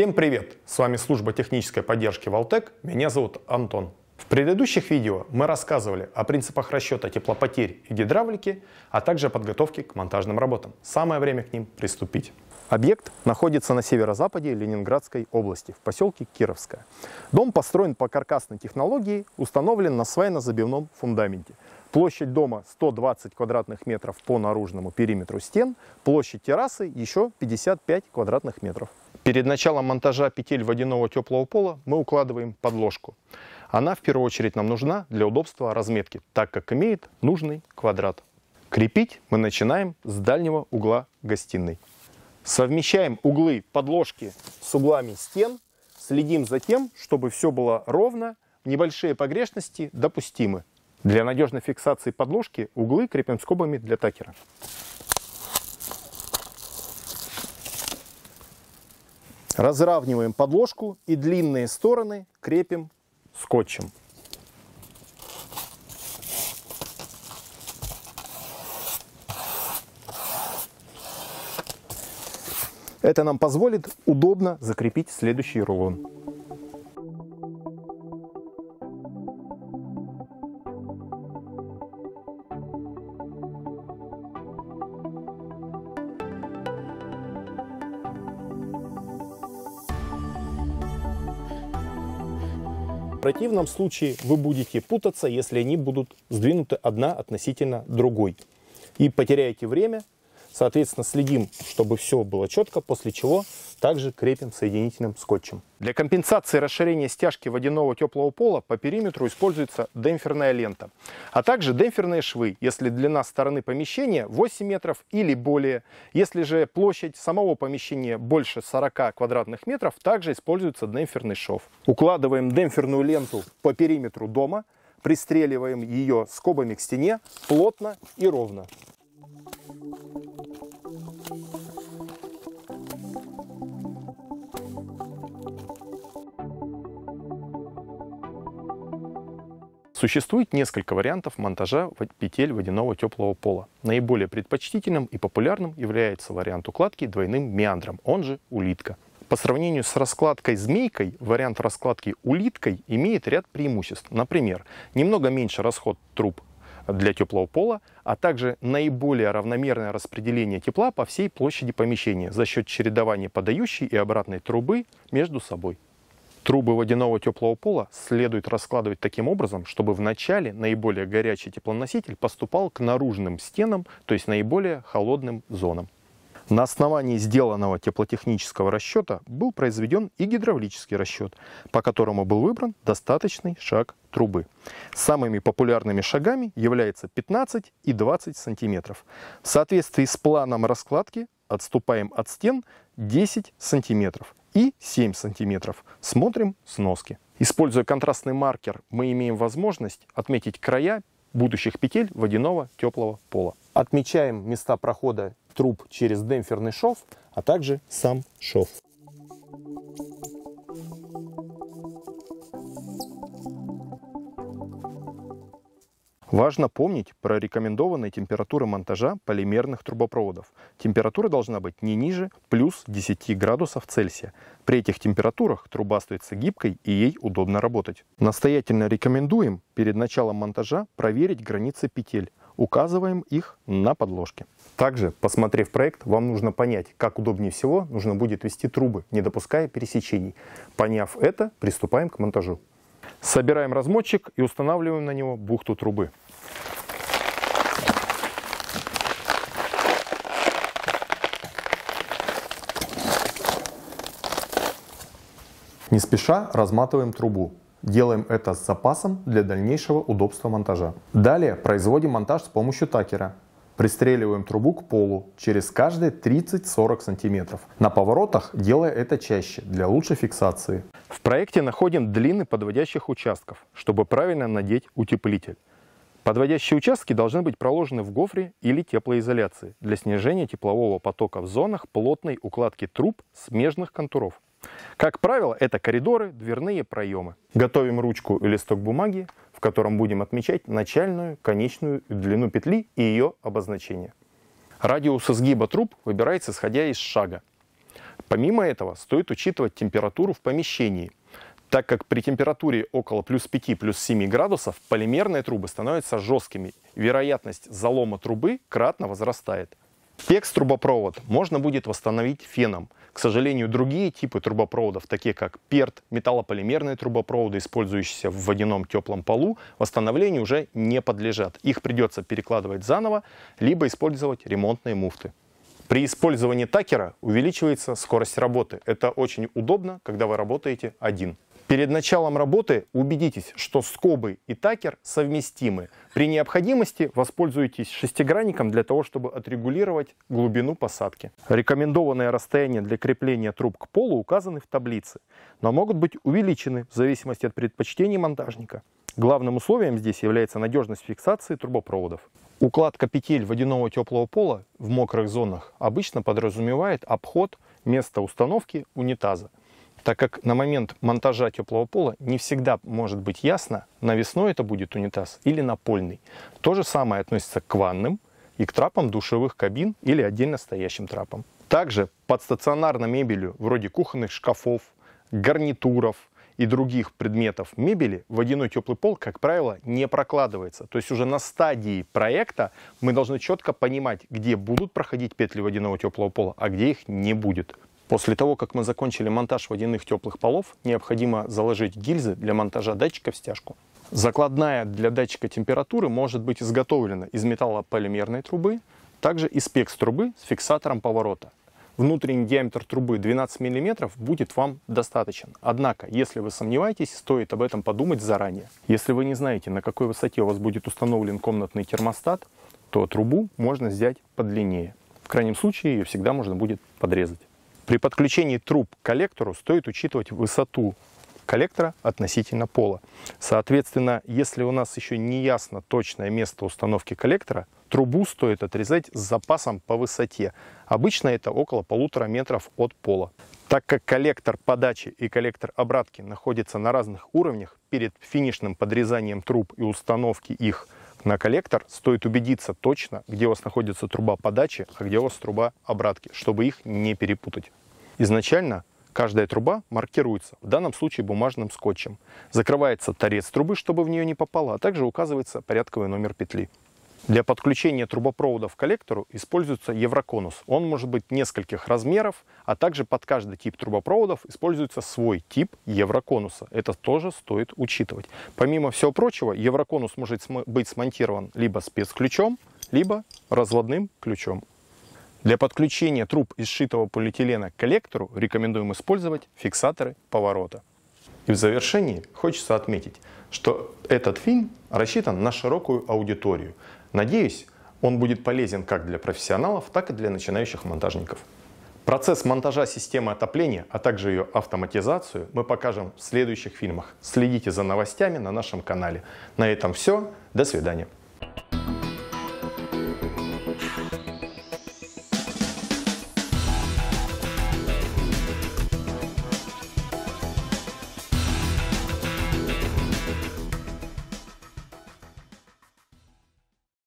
Всем привет! С вами служба технической поддержки Valtec, меня зовут Антон. В предыдущих видео мы рассказывали о принципах расчета теплопотерь и гидравлики, а также подготовке к монтажным работам. Самое время к ним приступить. Объект находится на северо-западе Ленинградской области, в поселке Кировская. Дом построен по каркасной технологии, установлен на свайно-забивном фундаменте. Площадь дома 120 квадратных метров по наружному периметру стен, площадь террасы еще 55 квадратных метров. Перед началом монтажа петель водяного теплого пола мы укладываем подложку. Она в первую очередь нам нужна для удобства разметки, так как имеет нужный квадрат. Крепить мы начинаем с дальнего угла гостиной. Совмещаем углы подложки с углами стен, следим за тем, чтобы все было ровно, небольшие погрешности допустимы. Для надежной фиксации подложки углы крепим скобами для такера. Разравниваем подложку и длинные стороны крепим скотчем. Это нам позволит удобно закрепить следующий рулон. противном случае вы будете путаться, если они будут сдвинуты одна относительно другой. И потеряете время. Соответственно, следим, чтобы все было четко, после чего также крепим соединительным скотчем. Для компенсации расширения стяжки водяного теплого пола по периметру используется демпферная лента, а также демпферные швы, если длина стороны помещения 8 метров или более. Если же площадь самого помещения больше 40 квадратных метров, также используется демпферный шов. Укладываем демпферную ленту по периметру дома, пристреливаем ее скобами к стене плотно и ровно. Существует несколько вариантов монтажа петель водяного теплого пола. Наиболее предпочтительным и популярным является вариант укладки двойным меандром, он же улитка. По сравнению с раскладкой змейкой, вариант раскладки улиткой имеет ряд преимуществ. Например, немного меньше расход труб для теплого пола, а также наиболее равномерное распределение тепла по всей площади помещения за счет чередования подающей и обратной трубы между собой. Трубы водяного теплого пола следует раскладывать таким образом, чтобы в начале наиболее горячий теплоноситель поступал к наружным стенам, то есть наиболее холодным зонам. На основании сделанного теплотехнического расчета был произведен и гидравлический расчет, по которому был выбран достаточный шаг трубы. Самыми популярными шагами являются 15 и 20 сантиметров. В соответствии с планом раскладки отступаем от стен 10 сантиметров и 7 см. Смотрим сноски. Используя контрастный маркер, мы имеем возможность отметить края будущих петель водяного теплого пола. Отмечаем места прохода труб через демпферный шов, а также сам шов. Важно помнить про рекомендованные температуры монтажа полимерных трубопроводов. Температура должна быть не ниже плюс 10 градусов Цельсия. При этих температурах труба остается гибкой и ей удобно работать. Настоятельно рекомендуем перед началом монтажа проверить границы петель. Указываем их на подложке. Также, посмотрев проект, вам нужно понять, как удобнее всего нужно будет вести трубы, не допуская пересечений. Поняв это, приступаем к монтажу. Собираем размотчик и устанавливаем на него бухту трубы. Не спеша разматываем трубу. Делаем это с запасом для дальнейшего удобства монтажа. Далее производим монтаж с помощью такера. Пристреливаем трубу к полу через каждые 30-40 см. На поворотах делая это чаще для лучшей фиксации. В проекте находим длины подводящих участков, чтобы правильно надеть утеплитель. Подводящие участки должны быть проложены в гофре или теплоизоляции для снижения теплового потока в зонах плотной укладки труб смежных контуров. Как правило, это коридоры, дверные проемы. Готовим ручку и листок бумаги, в котором будем отмечать начальную, конечную длину петли и ее обозначение. Радиус изгиба труб выбирается исходя из шага. Помимо этого, стоит учитывать температуру в помещении, так как при температуре около плюс 5, плюс 7 градусов полимерные трубы становятся жесткими. Вероятность залома трубы кратно возрастает. Текст трубопровод можно будет восстановить феном. К сожалению, другие типы трубопроводов, такие как перт, металлополимерные трубопроводы, использующиеся в водяном теплом полу, восстановлению уже не подлежат. Их придется перекладывать заново, либо использовать ремонтные муфты. При использовании такера увеличивается скорость работы. Это очень удобно, когда вы работаете один. Перед началом работы убедитесь, что скобы и такер совместимы. При необходимости воспользуйтесь шестигранником для того, чтобы отрегулировать глубину посадки. Рекомендованное расстояние для крепления труб к полу указаны в таблице, но могут быть увеличены в зависимости от предпочтений монтажника. Главным условием здесь является надежность фиксации трубопроводов. Укладка петель водяного теплого пола в мокрых зонах обычно подразумевает обход места установки унитаза, так как на момент монтажа теплого пола не всегда может быть ясно, навесной это будет унитаз или напольный. То же самое относится к ванным и к трапам душевых кабин или отдельно стоящим трапам. Также под стационарной мебелью, вроде кухонных шкафов, гарнитуров, и других предметов мебели водяной теплый пол, как правило, не прокладывается. То есть уже на стадии проекта мы должны четко понимать, где будут проходить петли водяного теплого пола, а где их не будет. После того, как мы закончили монтаж водяных теплых полов, необходимо заложить гильзы для монтажа датчика в стяжку. Закладная для датчика температуры может быть изготовлена из металлополимерной трубы, также из пекс трубы с фиксатором поворота внутренний диаметр трубы 12 мм будет вам достаточен. Однако, если вы сомневаетесь, стоит об этом подумать заранее. Если вы не знаете, на какой высоте у вас будет установлен комнатный термостат, то трубу можно взять подлиннее. В крайнем случае ее всегда можно будет подрезать. При подключении труб к коллектору стоит учитывать высоту коллектора относительно пола. Соответственно, если у нас еще не ясно точное место установки коллектора – Трубу стоит отрезать с запасом по высоте. Обычно это около полутора метров от пола. Так как коллектор подачи и коллектор обратки находятся на разных уровнях, перед финишным подрезанием труб и установки их на коллектор стоит убедиться точно, где у вас находится труба подачи, а где у вас труба обратки, чтобы их не перепутать. Изначально каждая труба маркируется, в данном случае бумажным скотчем. Закрывается торец трубы, чтобы в нее не попало, а также указывается порядковый номер петли. Для подключения трубопроводов к коллектору используется евроконус. Он может быть нескольких размеров, а также под каждый тип трубопроводов используется свой тип евроконуса. Это тоже стоит учитывать. Помимо всего прочего, евроконус может быть смонтирован либо спецключом, либо разводным ключом. Для подключения труб из сшитого полиэтилена к коллектору рекомендуем использовать фиксаторы поворота. И в завершении хочется отметить, что этот фильм рассчитан на широкую аудиторию, Надеюсь, он будет полезен как для профессионалов, так и для начинающих монтажников. Процесс монтажа системы отопления, а также ее автоматизацию мы покажем в следующих фильмах. Следите за новостями на нашем канале. На этом все. До свидания.